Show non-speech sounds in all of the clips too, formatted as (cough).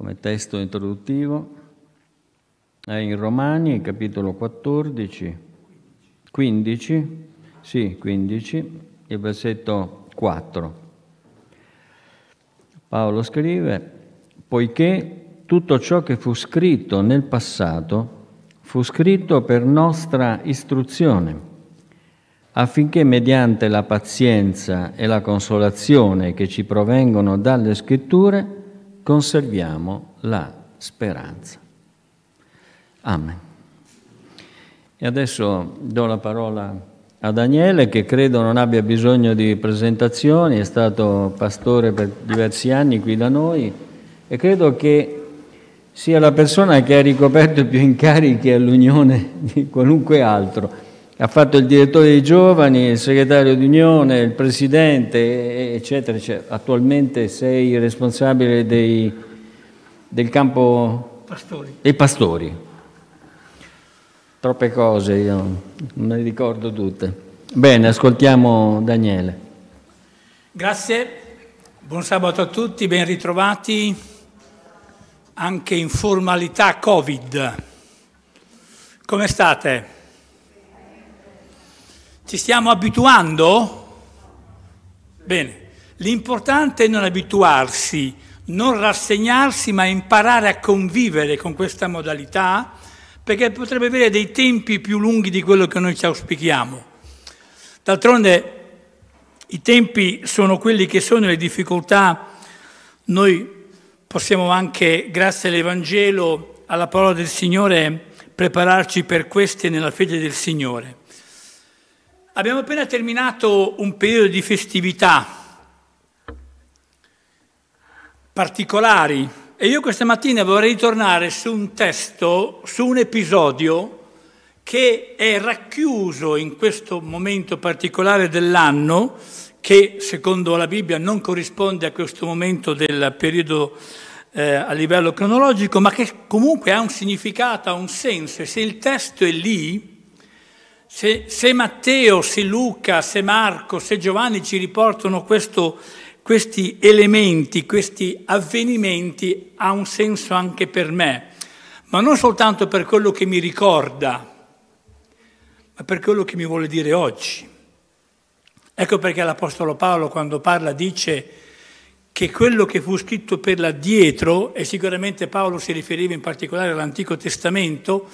come testo introduttivo è in Romani, capitolo 14, 15, sì, 15, il versetto 4. Paolo scrive, poiché tutto ciò che fu scritto nel passato fu scritto per nostra istruzione, affinché mediante la pazienza e la consolazione che ci provengono dalle scritture conserviamo la speranza. Amen. E adesso do la parola a Daniele che credo non abbia bisogno di presentazioni, è stato pastore per diversi anni qui da noi e credo che sia la persona che ha ricoperto più incarichi all'Unione di qualunque altro ha fatto il direttore dei giovani, il segretario d'unione, il presidente, eccetera, eccetera. Attualmente sei responsabile dei, del campo pastori. dei pastori. Troppe cose, io non le ricordo tutte. Bene, ascoltiamo Daniele. Grazie, buon sabato a tutti, ben ritrovati anche in formalità Covid. Come state? Ci stiamo abituando? Bene, l'importante è non abituarsi, non rassegnarsi, ma imparare a convivere con questa modalità, perché potrebbe avere dei tempi più lunghi di quello che noi ci auspichiamo. D'altronde i tempi sono quelli che sono le difficoltà. Noi possiamo anche, grazie all'Evangelo, alla parola del Signore, prepararci per queste nella fede del Signore. Abbiamo appena terminato un periodo di festività particolari e io questa mattina vorrei tornare su un testo, su un episodio che è racchiuso in questo momento particolare dell'anno che secondo la Bibbia non corrisponde a questo momento del periodo eh, a livello cronologico, ma che comunque ha un significato, ha un senso e se il testo è lì, se, se, Matteo, se Luca, se Marco, se Giovanni ci riportano questo, questi elementi, questi avvenimenti, ha un senso anche per me, ma non soltanto per quello che mi ricorda, ma per quello che mi vuole dire oggi. Ecco perché l'Apostolo Paolo quando parla dice che quello che fu scritto per l'addietro, e sicuramente Paolo si riferiva in particolare all'Antico Testamento,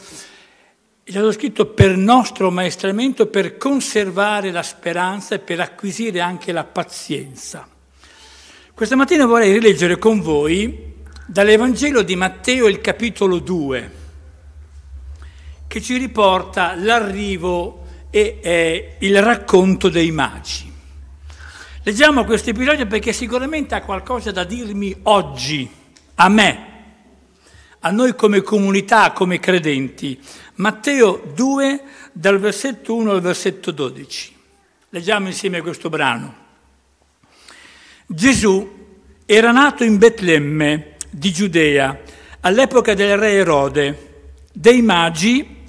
è stato scritto per nostro maestramento, per conservare la speranza e per acquisire anche la pazienza. Questa mattina vorrei rileggere con voi dall'Evangelo di Matteo il capitolo 2, che ci riporta l'arrivo e eh, il racconto dei magi. Leggiamo questo episodio perché sicuramente ha qualcosa da dirmi oggi, a me, a noi come comunità, come credenti, Matteo 2, dal versetto 1 al versetto 12. Leggiamo insieme questo brano. Gesù era nato in Betlemme di Giudea all'epoca del re Erode. Dei magi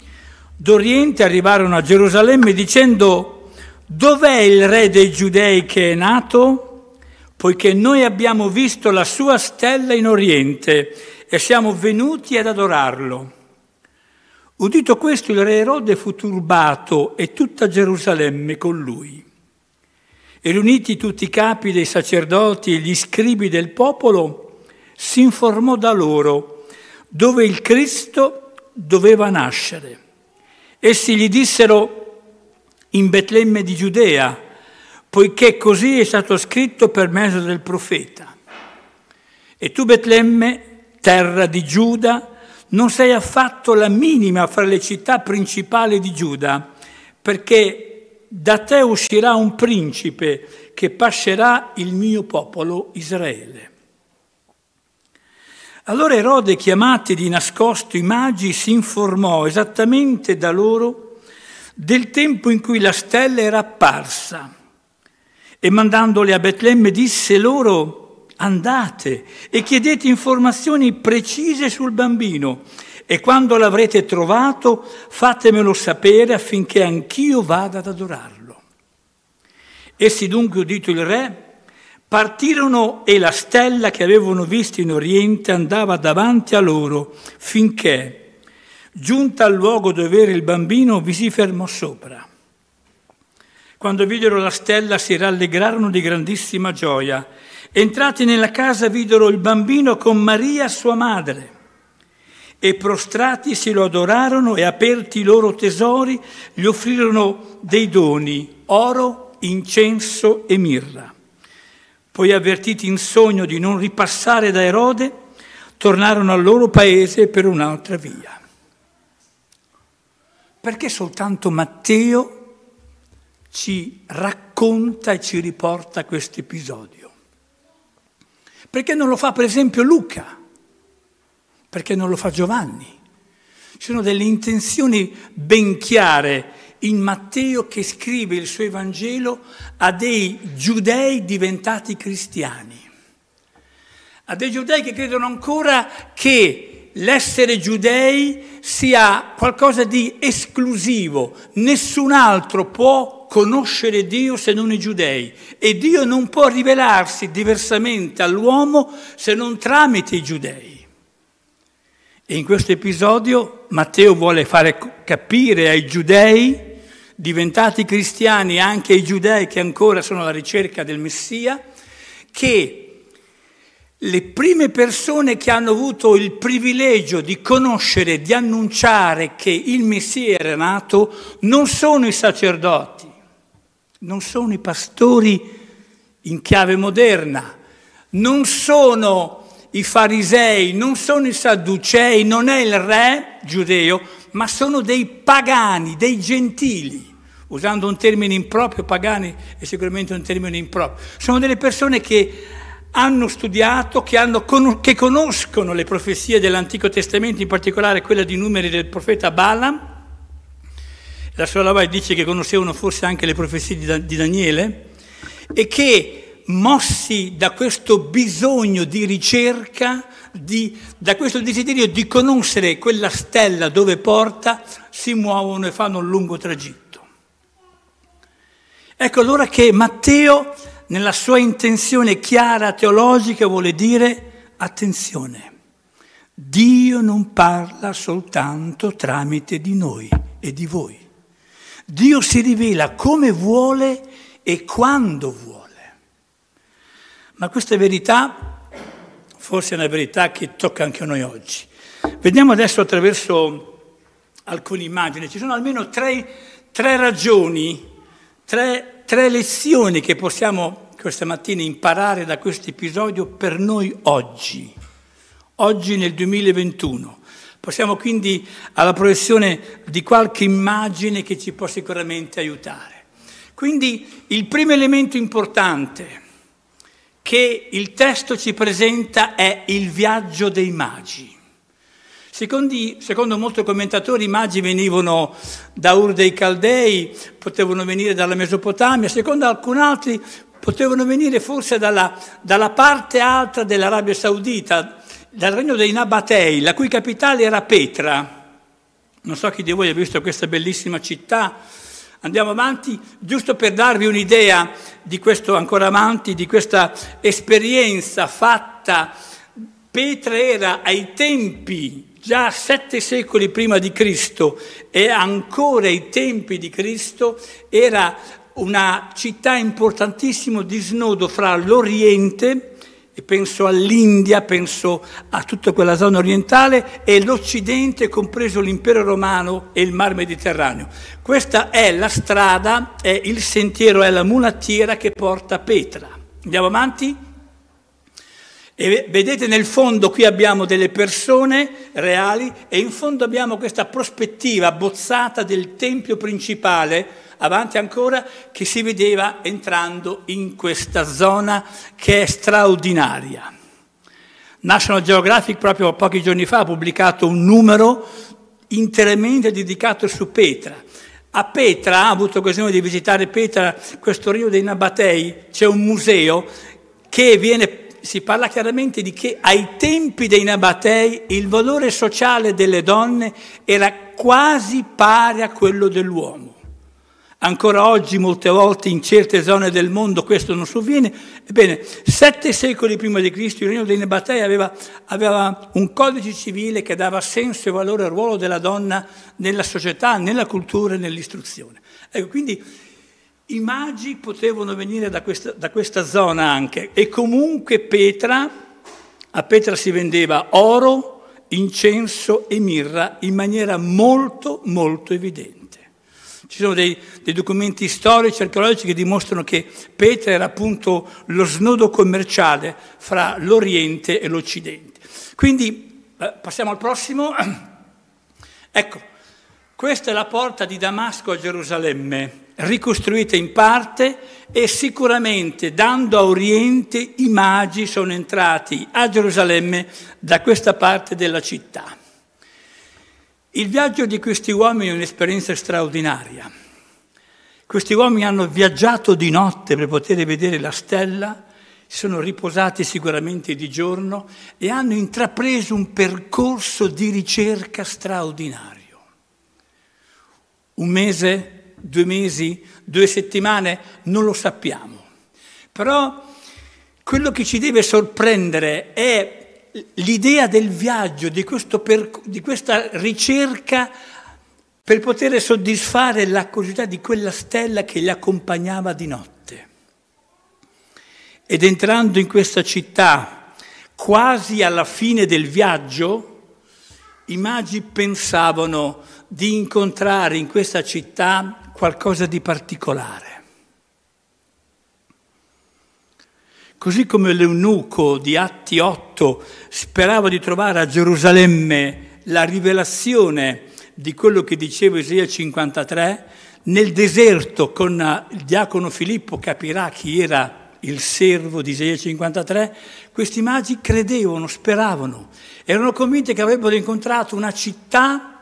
d'Oriente arrivarono a Gerusalemme dicendo dov'è il re dei giudei che è nato? Poiché noi abbiamo visto la sua stella in Oriente e siamo venuti ad adorarlo. Udito questo, il re Erode fu turbato e tutta Gerusalemme con lui. E riuniti tutti i capi dei sacerdoti e gli scribi del popolo, si informò da loro dove il Cristo doveva nascere. Essi gli dissero in Betlemme di Giudea, poiché così è stato scritto per mezzo del profeta. E tu Betlemme, terra di Giuda, non sei affatto la minima fra le città principali di Giuda, perché da te uscirà un principe che pascerà il mio popolo Israele. Allora Erode, chiamati di nascosto i magi, si informò esattamente da loro del tempo in cui la stella era apparsa e mandandoli a Betlemme disse loro andate e chiedete informazioni precise sul bambino e quando l'avrete trovato fatemelo sapere affinché anch'io vada ad adorarlo. Essi dunque, udito il re, Partirono e la stella che avevano visto in oriente andava davanti a loro finché, giunta al luogo dove era il bambino, vi si fermò sopra. Quando videro la stella si rallegrarono di grandissima gioia Entrati nella casa videro il bambino con Maria sua madre e prostrati prostratisi lo adorarono e aperti i loro tesori gli offrirono dei doni, oro, incenso e mirra. Poi avvertiti in sogno di non ripassare da Erode, tornarono al loro paese per un'altra via. Perché soltanto Matteo ci racconta e ci riporta questo episodio? Perché non lo fa per esempio Luca? Perché non lo fa Giovanni? Ci sono delle intenzioni ben chiare in Matteo che scrive il suo Evangelo a dei giudei diventati cristiani, a dei giudei che credono ancora che l'essere giudei sia qualcosa di esclusivo, nessun altro può conoscere Dio se non i giudei e Dio non può rivelarsi diversamente all'uomo se non tramite i giudei. E in questo episodio Matteo vuole fare capire ai giudei, diventati cristiani anche ai giudei che ancora sono alla ricerca del Messia, che le prime persone che hanno avuto il privilegio di conoscere, di annunciare che il Messia era nato, non sono i sacerdoti, non sono i pastori in chiave moderna, non sono i farisei, non sono i sadducei, non è il re giudeo, ma sono dei pagani, dei gentili, usando un termine improprio, pagani è sicuramente un termine improprio, sono delle persone che hanno studiato, che, hanno, che conoscono le profezie dell'Antico Testamento, in particolare quella di numeri del profeta Balaam, la sorella Bai dice che conoscevano forse anche le profezie di, da- di Daniele e che mossi da questo bisogno di ricerca, di, da questo desiderio di conoscere quella stella dove porta, si muovono e fanno un lungo tragitto. Ecco allora che Matteo, nella sua intenzione chiara teologica, vuole dire attenzione, Dio non parla soltanto tramite di noi e di voi. Dio si rivela come vuole e quando vuole. Ma questa verità forse è una verità che tocca anche a noi oggi. Vediamo adesso attraverso alcune immagini. Ci sono almeno tre, tre ragioni, tre, tre lezioni che possiamo questa mattina imparare da questo episodio per noi oggi, oggi nel 2021. Passiamo quindi alla proiezione di qualche immagine che ci può sicuramente aiutare. Quindi il primo elemento importante che il testo ci presenta è il viaggio dei magi. Secondo, secondo, molti commentatori i magi venivano da Ur dei Caldei, potevano venire dalla Mesopotamia, secondo alcuni altri potevano venire forse dalla, dalla parte alta dell'Arabia Saudita, dal regno dei Nabatei, la cui capitale era Petra. Non so chi di voi ha visto questa bellissima città. Andiamo avanti, giusto per darvi un'idea di questo ancora avanti, di questa esperienza fatta. Petra era ai tempi, già sette secoli prima di Cristo e ancora ai tempi di Cristo, era una città importantissima di snodo fra l'Oriente e penso all'India, penso a tutta quella zona orientale e l'Occidente, compreso l'impero romano e il Mar Mediterraneo. Questa è la strada, è il sentiero, è la mulattiera che porta Petra. Andiamo avanti? E vedete nel fondo qui abbiamo delle persone reali e in fondo abbiamo questa prospettiva bozzata del tempio principale avanti ancora, che si vedeva entrando in questa zona che è straordinaria. National Geographic proprio pochi giorni fa ha pubblicato un numero interamente dedicato su Petra. A Petra, ho avuto occasione di visitare Petra, questo rio dei Nabatei, c'è un museo che viene si parla chiaramente di che ai tempi dei Nabatei il valore sociale delle donne era quasi pari a quello dell'uomo. Ancora oggi, molte volte, in certe zone del mondo questo non sovviene. Ebbene, sette secoli prima di Cristo il regno dei Nebatei aveva, aveva, un codice civile che dava senso e valore al ruolo della donna nella società, nella cultura e nell'istruzione. Ecco, quindi i magi potevano venire da questa, da questa zona anche. E comunque Petra, a Petra si vendeva oro, incenso e mirra in maniera molto, molto evidente. Ci sono dei, dei, documenti storici, archeologici che dimostrano che Petra era appunto lo snodo commerciale fra l'Oriente e l'Occidente. Quindi eh, passiamo al prossimo. (clears throat) Ecco, questa è la porta di Damasco a Gerusalemme, ricostruita in parte e sicuramente dando a Oriente i magi sono entrati a Gerusalemme da questa parte della città. Il viaggio di questi uomini è un'esperienza straordinaria. Questi uomini hanno viaggiato di notte per poter vedere la stella, si sono riposati sicuramente di giorno e hanno intrapreso un percorso di ricerca straordinario. Un mese, due mesi, due settimane, non lo sappiamo. Però quello che ci deve sorprendere è l'idea del viaggio, di, per, di questa ricerca per poter soddisfare la curiosità di quella stella che li accompagnava di notte. Ed entrando in questa città, quasi alla fine del viaggio, i magi pensavano di incontrare in questa città qualcosa di particolare. Così come l'eunuco di Atti 8 sperava di trovare a Gerusalemme la rivelazione di quello che diceva Isaia 53, nel deserto con eh, il diacono Filippo capirà chi era il servo di Isaia 53, questi magi credevano, speravano, erano convinti che avrebbero incontrato una città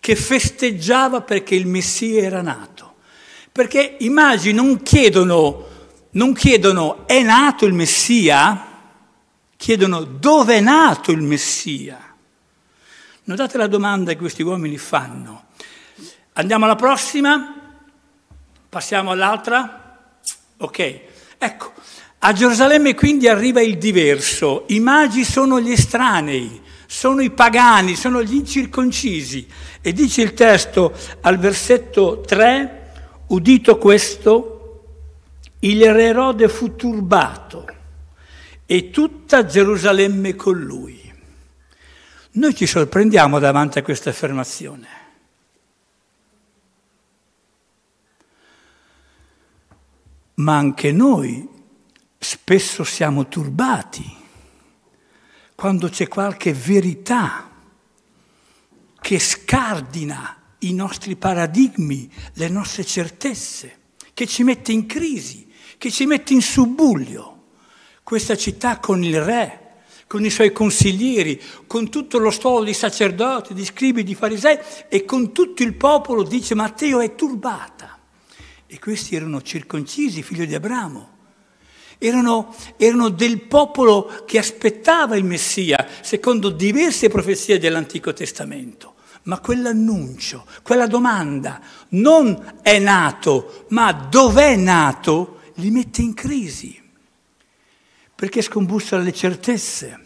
che festeggiava perché il Messia era nato. Perché i magi non chiedono non chiedono è nato il Messia, chiedono dove è nato il Messia. Notate la domanda che questi uomini fanno. Andiamo alla prossima, passiamo all'altra. Ok, ecco, a Gerusalemme quindi arriva il diverso, i magi sono gli estranei, sono i pagani, sono gli incirconcisi. E dice il testo al versetto 3, udito questo, il re Erode fu turbato e tutta Gerusalemme con lui. Noi ci sorprendiamo davanti a questa affermazione. Ma anche noi spesso siamo turbati quando c'è qualche verità che scardina i nostri paradigmi, le nostre certezze, che ci mette in crisi che ci mette in subbuglio questa città con il re, con i suoi consiglieri, con tutto lo stolo di sacerdoti, di scribi, di farisei e con tutto il popolo, dice Matteo, è turbata. E questi erano circoncisi, figlio di Abramo. Erano, erano del popolo che aspettava il Messia, secondo diverse profezie dell'Antico Testamento. Ma quell'annuncio, quella domanda, non è nato, ma dov'è nato? li mette in crisi, perché scombussa le certezze.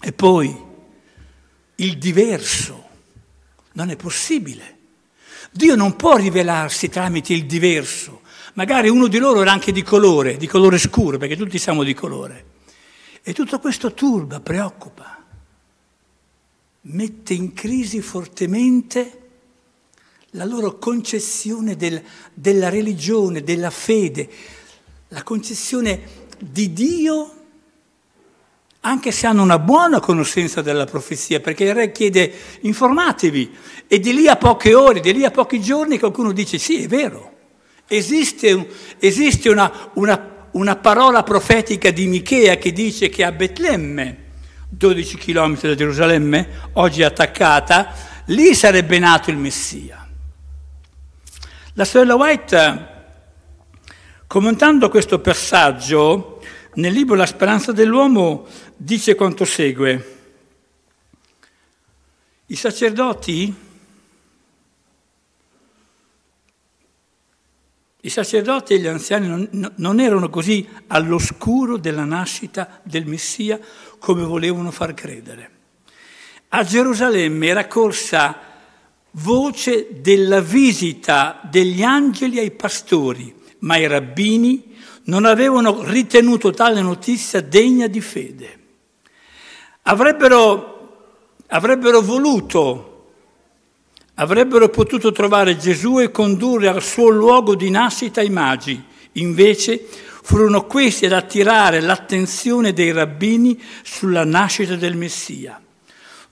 E poi il diverso non è possibile. Dio non può rivelarsi tramite il diverso. Magari uno di loro era anche di colore, di colore scuro, perché tutti siamo di colore. E tutto questo turba, preoccupa, mette in crisi fortemente la loro concezione del, della religione, della fede, la concessione di Dio, anche se hanno una buona conoscenza della profezia, perché il re chiede informatevi e di lì a poche ore, di lì a pochi giorni qualcuno dice sì, è vero, esiste, esiste una, una, una parola profetica di Michea che dice che a Betlemme, 12 km da Gerusalemme, oggi attaccata, lì sarebbe nato il Messia. La sorella White Commentando questo passaggio, nel libro La speranza dell'uomo dice quanto segue. I sacerdoti, i sacerdoti e gli anziani non, non erano così all'oscuro della nascita del Messia come volevano far credere. A Gerusalemme era corsa voce della visita degli angeli ai pastori ma i rabbini non avevano ritenuto tale notizia degna di fede. Avrebbero, avrebbero voluto, avrebbero potuto trovare Gesù e condurre al suo luogo di nascita i magi, invece furono questi ad attirare l'attenzione dei rabbini sulla nascita del Messia.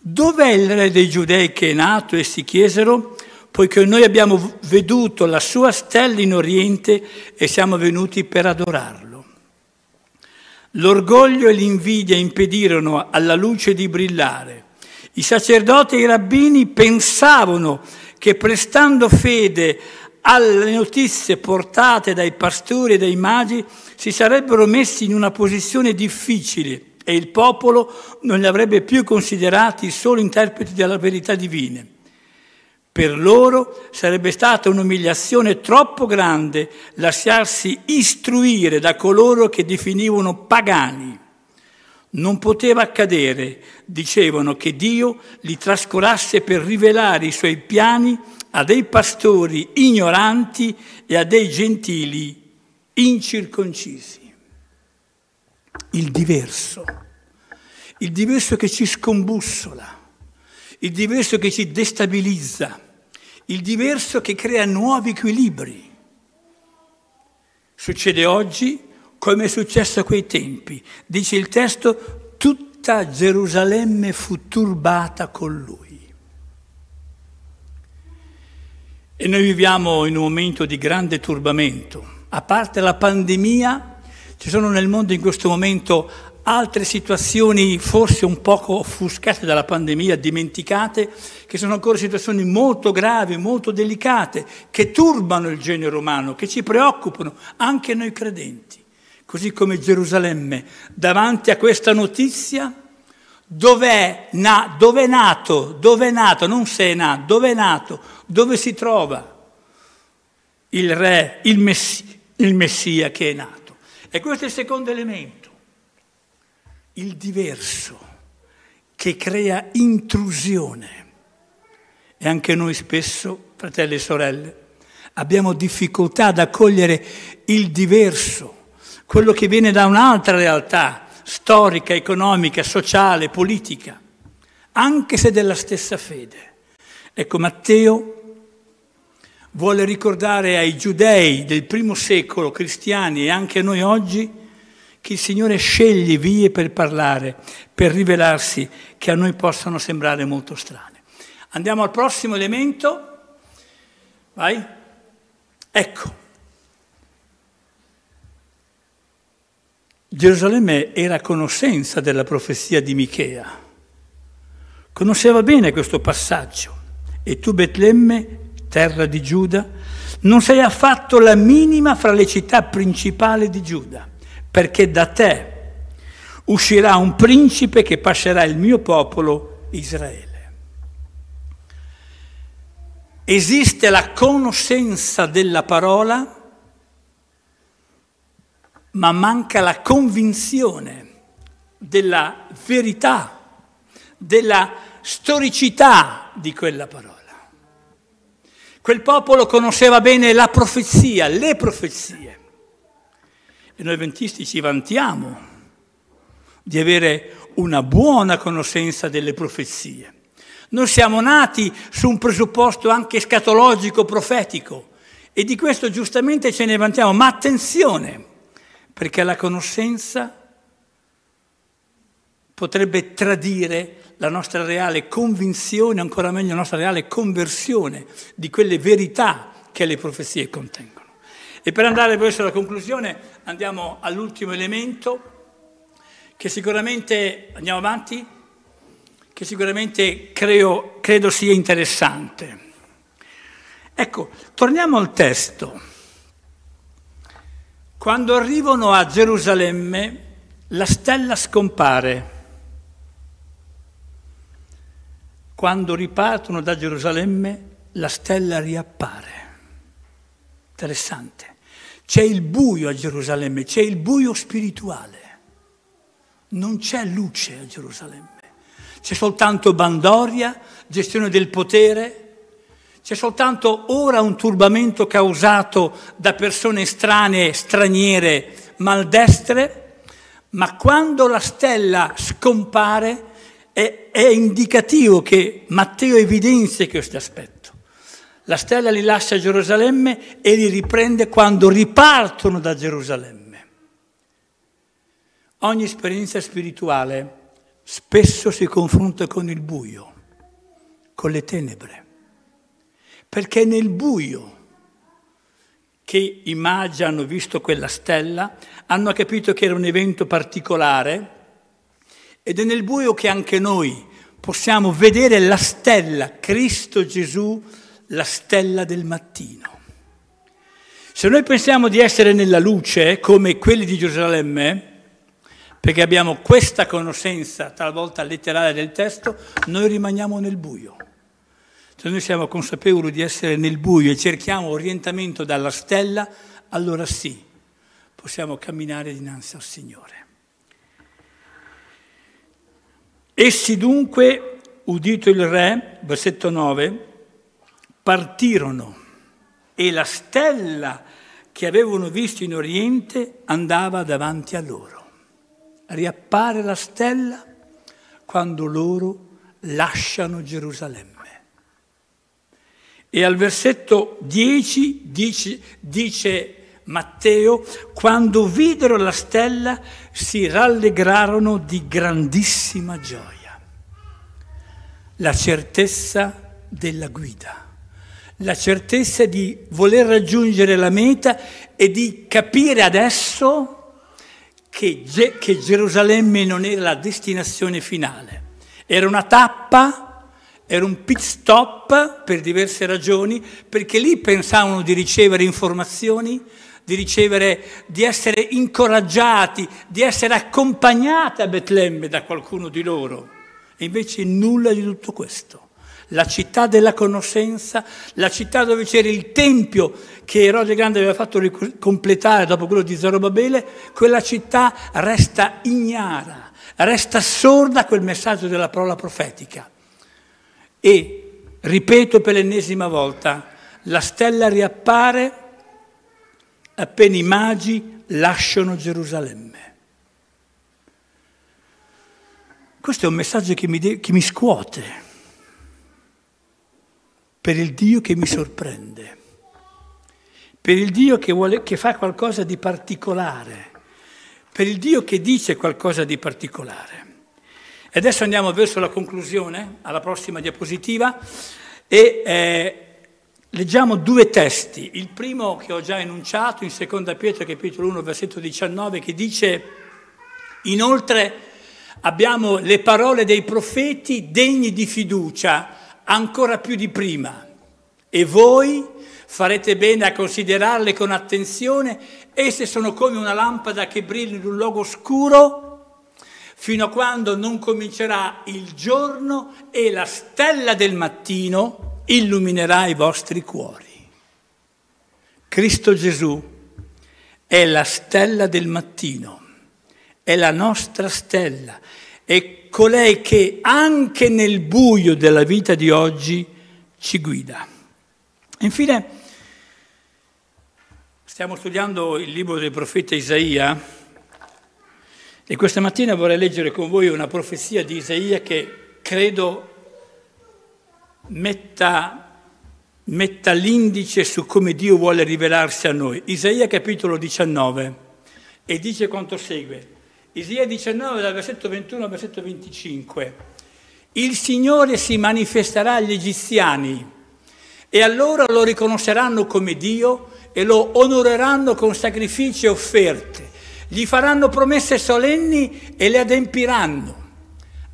Dov'è il re dei giudei che è nato? E si chiesero, poiché noi abbiamo veduto la sua stella in oriente e siamo venuti per adorarlo. L'orgoglio e l'invidia impedirono alla luce di brillare. I sacerdoti e i rabbini pensavano che prestando fede alle notizie portate dai pastori e dai magi si sarebbero messi in una posizione difficile e il popolo non li avrebbe più considerati solo interpreti della verità divina. Per loro sarebbe stata un'umiliazione troppo grande lasciarsi istruire da coloro che definivano pagani. Non poteva accadere, dicevano, che Dio li trascurasse per rivelare i suoi piani a dei pastori ignoranti e a dei gentili incirconcisi. Il diverso, il diverso che ci scombussola il diverso che ci destabilizza, il diverso che crea nuovi equilibri. Succede oggi come è successo a quei tempi. Dice il testo, tutta Gerusalemme fu turbata con lui. E noi viviamo in un momento di grande turbamento. A parte la pandemia, ci sono nel mondo in questo momento altre situazioni forse un poco offuscate dalla pandemia, dimenticate, che sono ancora situazioni molto gravi, molto delicate, che turbano il genere umano, che ci preoccupano, anche noi credenti. Così come Gerusalemme, davanti a questa notizia, dov'è, na, dov'è nato, è nato, non se è nato, dove è nato, dove si trova il re, il, messi, il Messia che è nato. E questo è il secondo elemento il diverso che crea intrusione. E anche noi spesso, fratelli e sorelle, abbiamo difficoltà ad accogliere il diverso, quello che viene da un'altra realtà storica, economica, sociale, politica, anche se della stessa fede. Ecco, Matteo vuole ricordare ai giudei del primo secolo, cristiani e anche a noi oggi, che il Signore sceglie vie per parlare, per rivelarsi, che a noi possano sembrare molto strane. Andiamo al prossimo elemento. Vai. Ecco. Gerusalemme era a conoscenza della profezia di Michea. Conosceva bene questo passaggio. E tu, Betlemme, terra di Giuda, non sei affatto la minima fra le città principali di Giuda perché da te uscirà un principe che passerà il mio popolo Israele. Esiste la conoscenza della parola, ma manca la convinzione della verità, della storicità di quella parola. Quel popolo conosceva bene la profezia, le profezie e noi ventisti ci vantiamo di avere una buona conoscenza delle profezie. Noi siamo nati su un presupposto anche scatologico, profetico, e di questo giustamente ce ne vantiamo, ma attenzione, perché la conoscenza potrebbe tradire la nostra reale convinzione, ancora meglio la nostra reale conversione di quelle verità che le profezie contengono. E per andare verso la conclusione andiamo all'ultimo elemento che sicuramente, andiamo avanti, che sicuramente creo, credo sia interessante. Ecco, torniamo al testo. Quando arrivano a Gerusalemme, la stella scompare. Quando ripartono da Gerusalemme, la stella riappare. Interessante. C'è il buio a Gerusalemme, c'è il buio spirituale. Non c'è luce a Gerusalemme. C'è soltanto bandoria, gestione del potere, c'è soltanto ora un turbamento causato da persone strane, straniere, maldestre, ma quando la stella scompare è, è indicativo che Matteo evidenzia questo aspetto la stella li lascia a Gerusalemme e li riprende quando ripartono da Gerusalemme. Ogni esperienza spirituale spesso si confronta con il buio, con le tenebre, perché è nel buio che i magi hanno visto quella stella, hanno capito che era un evento particolare ed è nel buio che anche noi possiamo vedere la stella, Cristo Gesù, la stella del mattino. Se noi pensiamo di essere nella luce, come quelli di Gerusalemme, perché abbiamo questa conoscenza talvolta letterale del testo, noi rimaniamo nel buio. Se noi siamo consapevoli di essere nel buio e cerchiamo orientamento dalla stella, allora sì, possiamo camminare dinanzi al Signore. Essi dunque, udito il Re, versetto 9, partirono e la stella che avevano visto in Oriente andava davanti a loro. Riappare la stella quando loro lasciano Gerusalemme. E al versetto 10 dice, dice Matteo, quando videro la stella si rallegrarono di grandissima gioia, la certezza della guida la certezza di voler raggiungere la meta e di capire adesso che, Ge- che Gerusalemme non era la destinazione finale, era una tappa era un pit stop per diverse ragioni, perché lì pensavano di ricevere informazioni, di, ricevere, di essere incoraggiati, di essere accompagnati a Betlemme da qualcuno di loro. E invece nulla di tutto questo la città della conoscenza, la città dove c'era il tempio che Erode Grande aveva fatto completare dopo quello di Zorobabele, quella città resta ignara, resta sorda a quel messaggio della parola profetica. E, ripeto per l'ennesima volta, la stella riappare appena i magi lasciano Gerusalemme. Questo è un messaggio che mi, che mi scuote per il Dio che mi sorprende, per il Dio che, vuole, che fa qualcosa di particolare, per il Dio che dice qualcosa di particolare. E adesso andiamo verso la conclusione, alla prossima diapositiva, e eh, leggiamo due testi. Il primo che ho già enunciato, in seconda Pietro, capitolo 1, versetto 19, che dice, inoltre abbiamo le parole dei profeti degni di fiducia, ancora più di prima e voi farete bene a considerarle con attenzione, esse sono come una lampada che brilla in un luogo scuro fino a quando non comincerà il giorno e la stella del mattino illuminerà i vostri cuori. Cristo Gesù è la stella del mattino, è la nostra stella, e colei che anche nel buio della vita di oggi ci guida. Infine, stiamo studiando il libro del profeta Isaia e questa mattina vorrei leggere con voi una profezia di Isaia che credo metta, metta l'indice su come Dio vuole rivelarsi a noi. Isaia capitolo 19 e dice quanto segue. Isaia 19 dal versetto 21 al versetto 25. Il Signore si manifesterà agli egiziani e allora lo riconosceranno come Dio e lo onoreranno con sacrifici e offerte. Gli faranno promesse solenni e le adempiranno.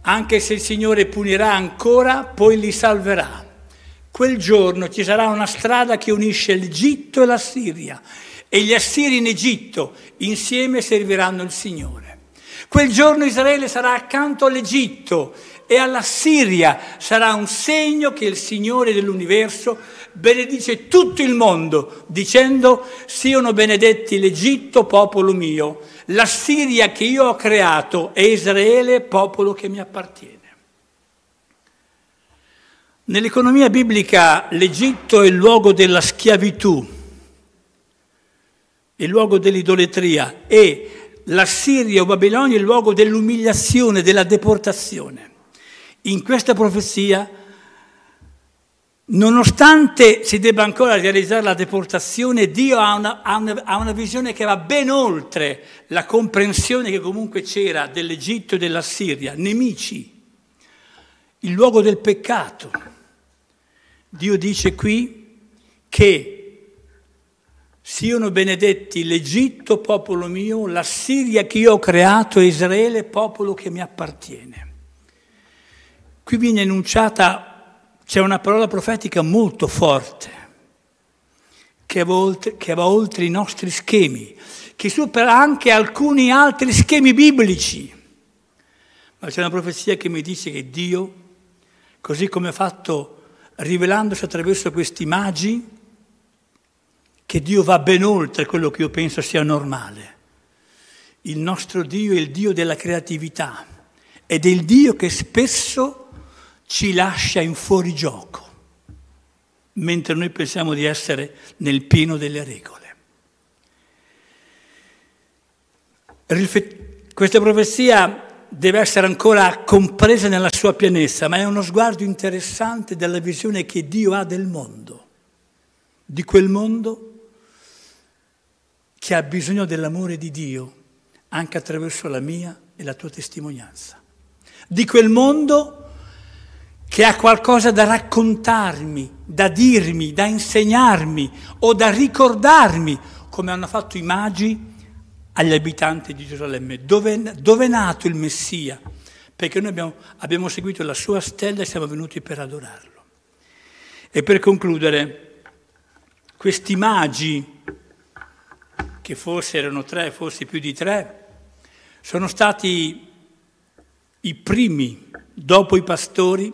Anche se il Signore punirà ancora, poi li salverà. Quel giorno ci sarà una strada che unisce l'Egitto e la Siria e gli assiri in Egitto insieme serviranno il Signore. Quel giorno Israele sarà accanto all'Egitto e alla Siria, sarà un segno che il Signore dell'universo benedice tutto il mondo, dicendo siano benedetti l'Egitto, popolo mio, la Siria che io ho creato e Israele, popolo che mi appartiene. Nell'economia biblica l'Egitto è il luogo della schiavitù, il luogo dell'idolatria e la Siria o Babilonia è il luogo dell'umiliazione, della deportazione. In questa profezia, nonostante si debba ancora realizzare la deportazione, Dio ha una, ha una, ha una visione che va ben oltre la comprensione che comunque c'era dell'Egitto e della Siria, nemici, il luogo del peccato. Dio dice qui che Siano benedetti l'Egitto, popolo mio, la Siria che io ho creato e Israele, popolo che mi appartiene. Qui viene enunciata, c'è una parola profetica molto forte, che va, oltre, che va oltre i nostri schemi, che supera anche alcuni altri schemi biblici. Ma c'è una profezia che mi dice che Dio, così come ha fatto rivelandosi attraverso questi magi, che Dio va ben oltre quello che io penso sia normale. Il nostro Dio è il Dio della creatività ed è il Dio che spesso ci lascia in fuorigioco, mentre noi pensiamo di essere nel pieno delle regole. Questa profezia deve essere ancora compresa nella sua pienezza, ma è uno sguardo interessante della visione che Dio ha del mondo, di quel mondo che ha bisogno dell'amore di Dio anche attraverso la mia e la tua testimonianza. Di quel mondo che ha qualcosa da raccontarmi, da dirmi, da insegnarmi o da ricordarmi, come hanno fatto i magi agli abitanti di Gerusalemme, dove, dove è nato il Messia, perché noi abbiamo, abbiamo seguito la sua stella e siamo venuti per adorarlo. E per concludere, questi magi, che forse erano tre, forse più di tre, sono stati i primi, dopo i pastori,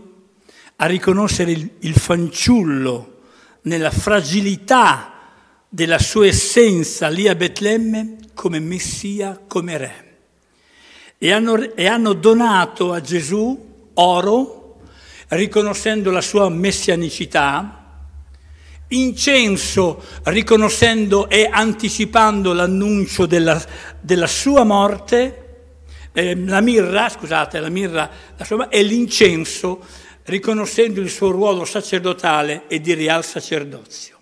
a riconoscere il, il fanciullo nella fragilità della sua essenza lì a Betlemme come Messia, come Re. E hanno, e hanno donato a Gesù oro, riconoscendo la sua messianicità, incenso, riconoscendo e anticipando l'annuncio della, della sua morte, eh, la mirra, scusate, la mirra la sua, e l'incenso, riconoscendo il suo ruolo sacerdotale e di real sacerdozio.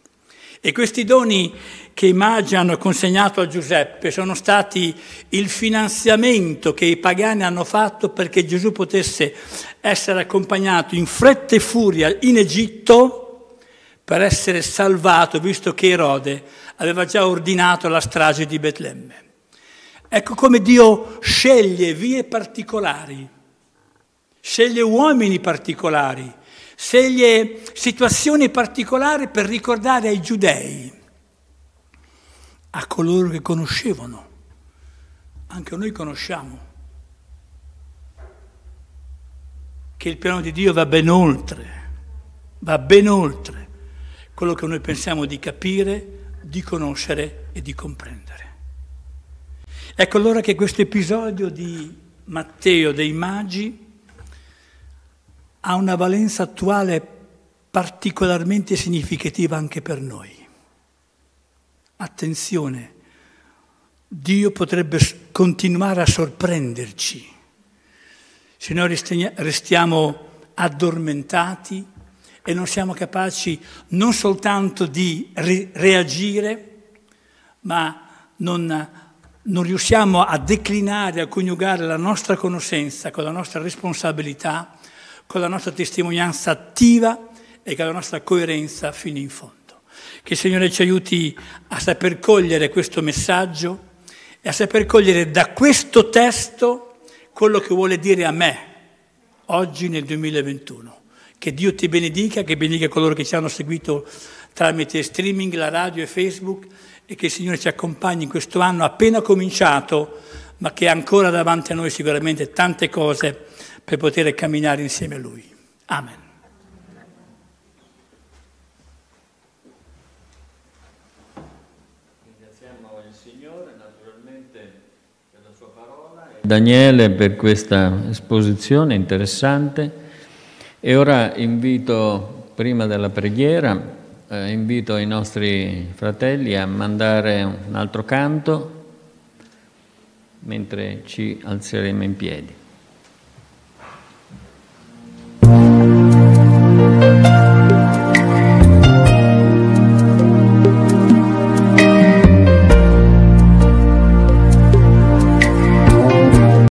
E questi doni che i magi hanno consegnato a Giuseppe sono stati il finanziamento che i pagani hanno fatto perché Gesù potesse essere accompagnato in fretta e furia in Egitto per essere salvato, visto che Erode aveva già ordinato la strage di Betlemme. Ecco come Dio sceglie vie particolari, sceglie uomini particolari, sceglie situazioni particolari per ricordare ai giudei, a coloro che conoscevano, anche noi conosciamo, che il piano di Dio va ben oltre, va ben oltre quello che noi pensiamo di capire, di conoscere e di comprendere. Ecco allora che questo episodio di Matteo dei Magi ha una valenza attuale particolarmente significativa anche per noi. Attenzione, Dio potrebbe continuare a sorprenderci se noi restiamo addormentati e non siamo capaci non soltanto di re reagire, ma non, non riusciamo a declinare, a coniugare la nostra conoscenza con la nostra responsabilità, con la nostra testimonianza attiva e con la nostra coerenza fino in fondo. Che il Signore ci aiuti a saper cogliere questo messaggio e a saper cogliere da questo testo quello che vuole dire a me oggi nel 2021. Che Dio ti benedica, che benedica coloro che ci hanno seguito tramite streaming, la radio e Facebook e che il Signore ci accompagni in questo anno appena cominciato, ma che ha ancora davanti a noi sicuramente tante cose per poter camminare insieme a Lui. Amen. Daniele per questa esposizione interessante. E ora invito, prima della preghiera, eh, invito i nostri fratelli a mandare un altro canto mentre ci alzeremo in piedi.